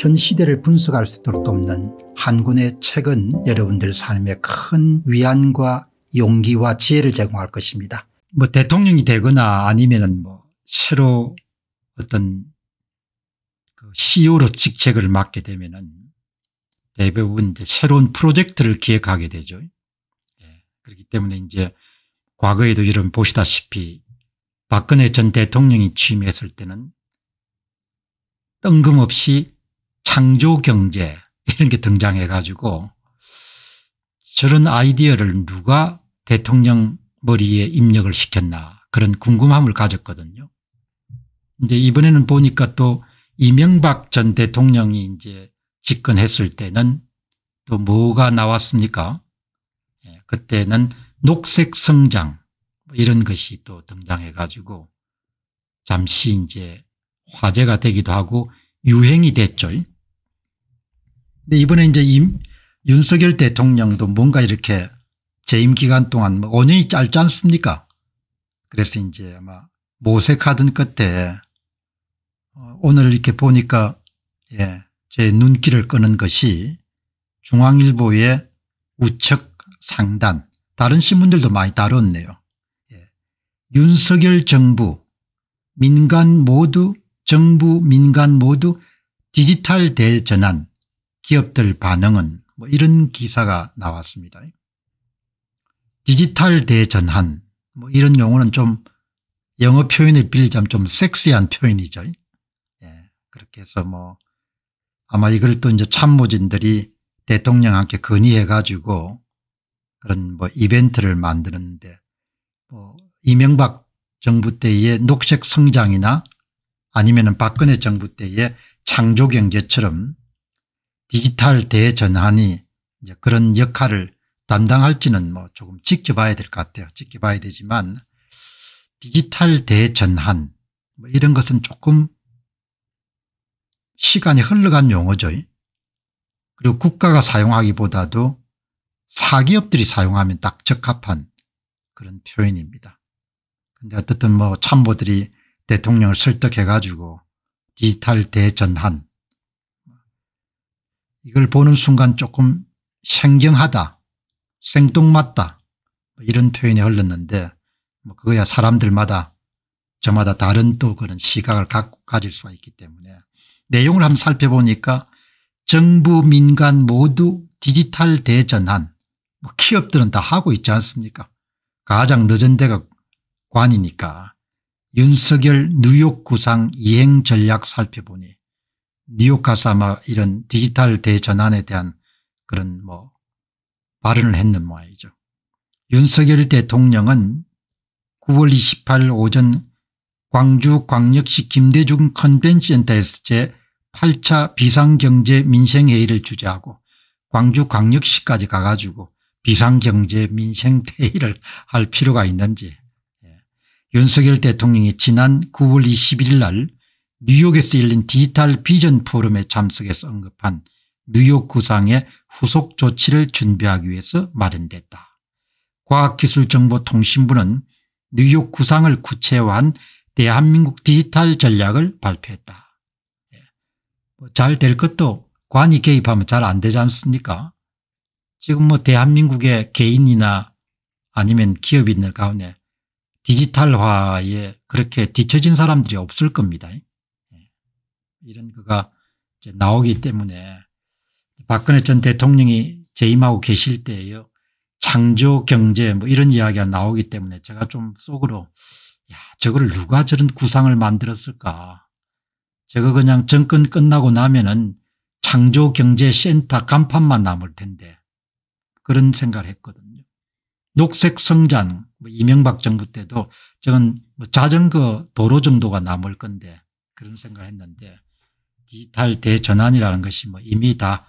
현 시대를 분석할 수 있도록 돕는 한 권의 책은 여러분들 삶에 큰 위안과 용기와 지혜를 제공할 것입니다. 뭐 대통령이 되거나 아니면은 뭐 새로 어떤 그 CEO로 직책을 맡게 되면은 대부분 이제 새로운 프로젝트를 기획하게 되죠. 예. 그렇기 때문에 이제 과거에도 여러분 보시다시피 박근혜 전 대통령이 취임했을 때는 뜬금없이 창조경제 이런 게 등장해 가지고 저런 아이디어를 누가 대통령 머리에 입력을 시켰나 그런 궁금함을 가졌거든요. 이제 이번에는 보니까 또 이명박 전 대통령이 이제 집권했을 때는 또 뭐가 나왔습니까? 예, 그때는 녹색 성장 뭐 이런 것이 또 등장해 가지고 잠시 이제 화제가 되기도 하고 유행이 됐죠. 근데 이번에 이제 임, 윤석열 대통령도 뭔가 이렇게 재임 기간 동안 5년이 뭐 짧지 않습니까? 그래서 이제 아마 모색하던 끝에 어, 오늘 이렇게 보니까 예, 제 눈길을 끄는 것이 중앙일보의 우측 상단 다른 신문들도 많이 다뤘네요. 예. 윤석열 정부 민간 모두 정부 민간 모두 디지털 대전환 기업들 반응은 뭐 이런 기사가 나왔습니다. 디지털 대전환 뭐 이런 용어는 좀 영어 표현을 빌리자면 좀 섹시한 표현이죠. 예, 그렇게 해서 뭐 아마 이걸 또 이제 참모진들이 대통령한테 건의해 가지고 그런 뭐 이벤트를 만드는데 뭐 이명박 정부 때의 녹색 성장이나 아니면 박근혜 정부 때의 창조경제처럼 디지털 대전환이 이제 그런 역할을 담당할지는 뭐 조금 지켜봐야 될 것 같아요. 지켜봐야 되지만 디지털 대전환 뭐 이런 것은 조금 시간이 흘러간 용어죠. 그리고 국가가 사용하기보다도 사기업들이 사용하면 딱 적합한 그런 표현입니다. 근데 어쨌든 뭐 참모들이 대통령을 설득해 가지고 디지털 대전환 이걸 보는 순간 조금 생경하다 생뚱맞다 뭐 이런 표현이 흘렀는데 뭐 그거야 사람들마다 저마다 다른 또 그런 시각을 갖고 가질 수가 있기 때문에 내용을 한번 살펴보니까 정부 민간 모두 디지털 대전환 뭐 기업들은 다 하고 있지 않습니까 가장 늦은 데가 관이니까 윤석열 뉴욕구상 이행 전략 살펴보니 니오카사마 이런 디지털 대전환에 대한 그런 뭐 발언을 했는 모양이죠. 윤석열 대통령은 9월 28일 오전 광주광역시 김대중 컨벤센터에서 제8차 비상경제 민생회의를 주재하고 광주광역시까지 가가지고 비상경제 민생회의를 할 필요가 있는지 예. 윤석열 대통령이 지난 9월 21일 날 뉴욕에서 열린 디지털 비전 포럼에 참석해서 언급한 뉴욕 구상의 후속 조치를 준비하기 위해서 마련됐다. 과학기술정보통신부는 뉴욕 구상을 구체화한 대한민국 디지털 전략을 발표했다. 예. 뭐 잘될 것도 관이 개입하면 잘 안 되지 않습니까? 지금 뭐 대한민국의 개인이나 아니면 기업인들 가운데 디지털화에 그렇게 뒤처진 사람들이 없을 겁니다. 이런 거가 나오기 때문에 박근혜 전 대통령이 재임하고 계실 때에요. 창조 경제 뭐 이런 이야기가 나오기 때문에 제가 좀 속으로 야, 저걸 누가 저런 구상을 만들었을까. 저거 그냥 정권 끝나고 나면은 창조 경제 센터 간판만 남을 텐데 그런 생각을 했거든요. 녹색 성장 뭐 이명박 정부 때도 저건 뭐 자전거 도로 정도가 남을 건데 그런 생각을 했는데 디지털 대전환이라는 것이 뭐 이미 다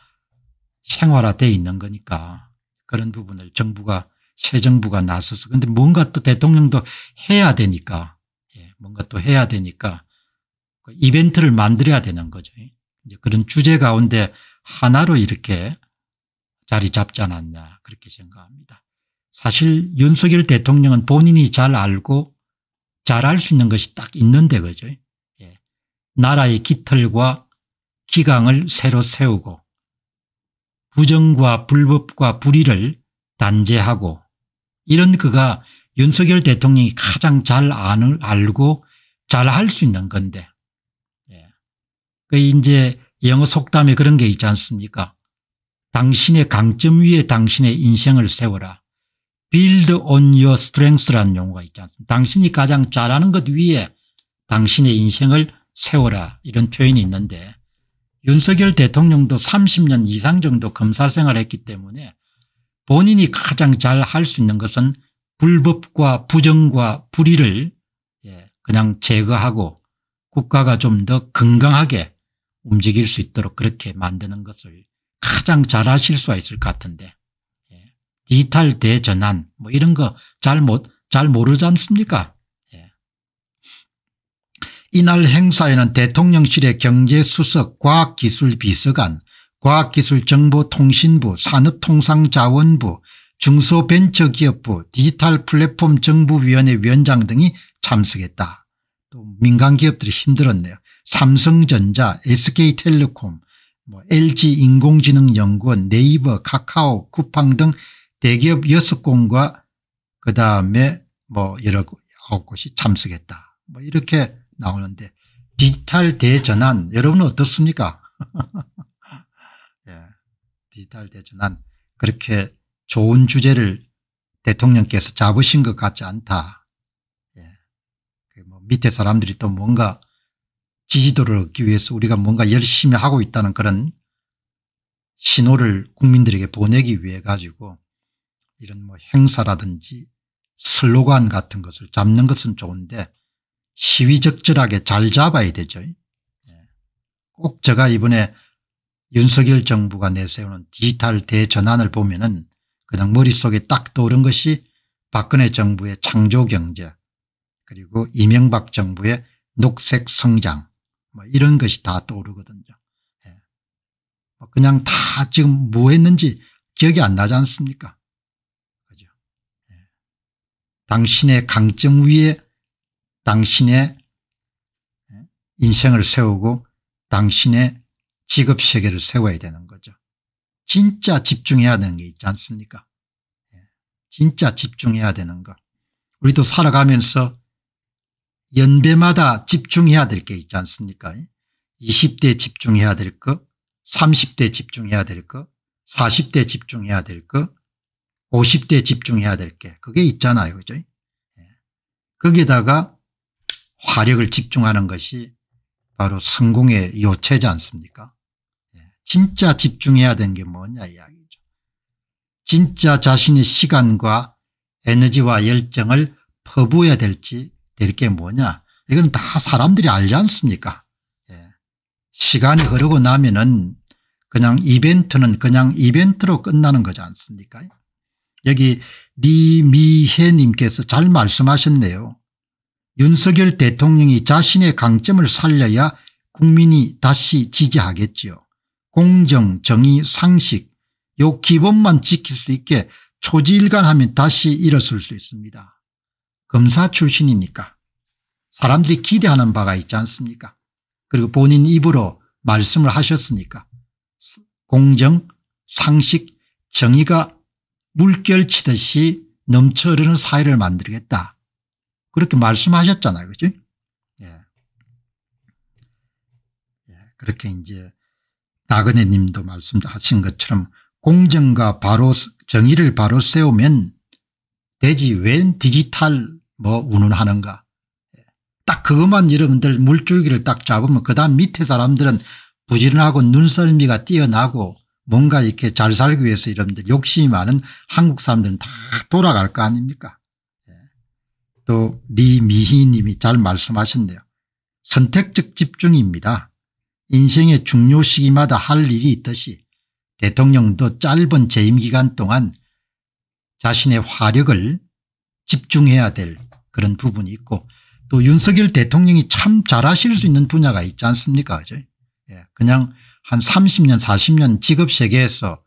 생활화되어 있는 거니까 그런 부분을 정부가 새 정부가 나서서 근데 뭔가 또 대통령도 해야 되니까 예, 뭔가 또 해야 되니까 그 이벤트를 만들어야 되는 거죠. 이제 그런 주제 가운데 하나로 이렇게 자리 잡지 않았냐 그렇게 생각합니다. 사실 윤석열 대통령은 본인이 잘 알고 잘 할 수 있는 것이 딱 있는데 그죠. 예. 나라의 깃털과 기강을 새로 세우고 부정과 불법과 불의를 단죄하고 이런 그가 윤석열 대통령이 가장 잘 아는, 알고 잘 할 수 있는 건데 예. 그 이제 영어 속담에 그런 게 있지 않습니까 당신의 강점 위에 당신의 인생을 세워라 build on your strength라는 용어가 있지 않습니까 당신이 가장 잘하는 것 위에 당신의 인생을 세워라 이런 표현이 있는데 윤석열 대통령도 30년 이상 정도 검사 생활했기 때문에 본인이 가장 잘 할 수 있는 것은 불법과 부정과 불의를 예, 그냥 제거하고 국가가 좀 더 건강하게 움직일 수 있도록 그렇게 만드는 것을 가장 잘하실 수가 있을 것 같은데 예. 디지털 대전환 뭐 이런 거 잘 못 잘 모르지 않습니까 이날 행사에는 대통령실의 경제수석 과학기술비서관 과학기술정보통신부 산업통상자원부 중소벤처기업부 디지털 플랫폼 정부위원회 위원장 등이 참석했다. 또 민간기업들이 힘들었네요. 삼성전자 SK텔레콤 뭐 LG인공지능연구원 네이버 카카오 쿠팡 등 대기업 6곳과 그다음에 뭐 여러 곳이 참석했다. 뭐 이렇게 나오는데 디지털 대전환 여러분은 어떻습니까? 예, 디지털 대전환 그렇게 좋은 주제를 대통령께서 잡으신 것 같지 않다. 예. 뭐 밑에 사람들이 또 뭔가 지지도를 얻기 위해서 우리가 뭔가 열심히 하고 있다는 그런 신호를 국민들에게 보내기 위해 가지고 이런 뭐 행사라든지 슬로건 같은 것을 잡는 것은 좋은데 시위적절하게 잘 잡아야 되죠. 예. 꼭 제가 이번에 윤석열 정부가 내세우는 디지털 대전환을 보면 은 그냥 머릿속에 딱 떠오른 것이 박근혜 정부의 창조경제 그리고 이명박 정부의 녹색 성장 뭐 이런 것이 다 떠오르거든요. 예. 뭐 그냥 다 지금 뭐 했는지 기억이 안 나지 않습니까? 그죠? 예. 당신의 강점 위에 당신의 예, 인생을 세우고 당신의 직업 세계를 세워야 되는 거죠. 진짜 집중해야 되는 게 있지 않습니까? 예, 진짜 집중해야 되는 거. 우리도 살아가면서 연배마다 집중해야 될 게 있지 않습니까? 20대 예, 집중해야 될 거, 30대 집중해야 될 거, 40대 집중해야 될 거, 50대 집중해야 될 게 그게 있잖아요. 그죠? 거기에다가 화력을 집중하는 것이 바로 성공의 요체지 않습니까 예, 진짜 집중해야 되는 게 뭐냐 이야기죠. 진짜 자신의 시간과 에너지와 열정을 퍼부어야 될지 될 게 뭐냐 이건 다 사람들이 알지 않습니까 예, 시간이 흐르고 나면은 그냥 이벤트는 그냥 이벤트로 끝나는 거지 않습니까 여기 리미혜님께서 잘 말씀하셨네요. 윤석열 대통령이 자신의 강점을 살려야 국민이 다시 지지하겠지요. 공정, 정의, 상식 요 기본만 지킬 수 있게 초지일관하면 다시 일어설 수 있습니다. 검사 출신이니까 사람들이 기대하는 바가 있지 않습니까 그리고 본인 입으로 말씀을 하셨으니까 공정, 상식, 정의가 물결치듯이 넘쳐흐르는 사회를 만들겠다. 그렇게 말씀하셨잖아요. 그죠? 예. 예. 그렇게 이제 나그네 님도 말씀하신 것처럼 공정과 바로 정의를 바로 세우면 되지 웬 디지털 뭐 운운하는가. 예. 딱 그것만 여러분들 물줄기를 딱 잡으면 그 다음 밑에 사람들은 부지런하고 눈썰미가 뛰어나고 뭔가 이렇게 잘 살기 위해서 여러분들 욕심이 많은 한국 사람들은 다 돌아갈 거 아닙니까 또 리미희 님이 잘 말씀하셨네요. 선택적 집중입니다. 인생의 중요 시기마다 할 일이 있듯이 대통령도 짧은 재임 기간 동안 자신의 화력을 집중해야 될 그런 부분이 있고 또 윤석열 대통령이 참 잘하실 수 있는 분야가 있지 않습니까 예, 그냥한 30년 40년 직업 세계에서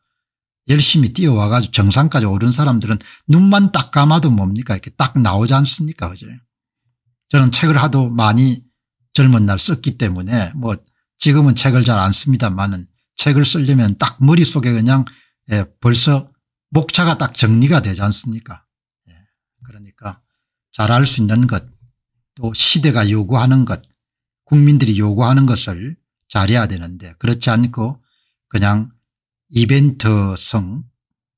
열심히 뛰어와가지고 정상까지 오른 사람들은 눈만 딱 감아도 뭡니까 이렇게 딱 나오지 않습니까 그죠 저는 책을 하도 많이 젊은 날 썼기 때문에 뭐 지금은 책을 잘 안 씁니다만은 책을 쓰려면 딱 머릿속에 그냥 예, 벌써 목차가 딱 정리가 되지 않습니까 예, 그러니까 잘알수 있는 것 또 시대가 요구하는 것 국민들이 요구하는 것을 잘해야 되는데 그렇지 않고 그냥 이벤트성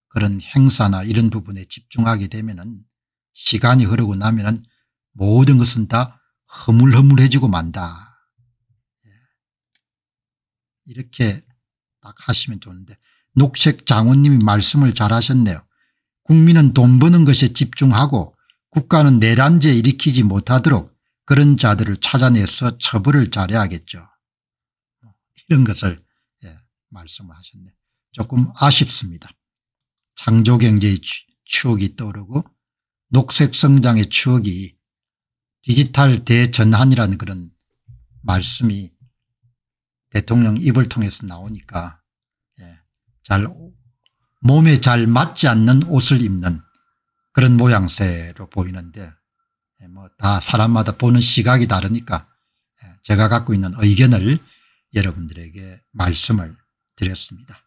그런 행사나 이런 부분에 집중하게 되면 은 시간이 흐르고 나면 은 모든 것은 다 허물허물해지고 만다. 예. 이렇게 딱 하시면 좋은데 녹색 장원님이 말씀을 잘하셨네요. 국민은 돈 버는 것에 집중하고 국가는 내란제 일으키지 못하도록 그런 자들을 찾아내서 처벌을 잘해야겠죠. 뭐 이런 것을 예, 말씀을 하셨네요. 조금 아쉽습니다. 창조경제의 추억이 떠오르고 녹색성장의 추억이 디지털 대전환이라는 그런 말씀이 대통령 입을 통해서 나오니까 예, 잘 몸에 잘 맞지 않는 옷을 입는 그런 모양새로 보이는데 예, 뭐다 사람마다 보는 시각이 다르니까 예, 제가 갖고 있는 의견을 여러분들에게 말씀을 드렸습니다.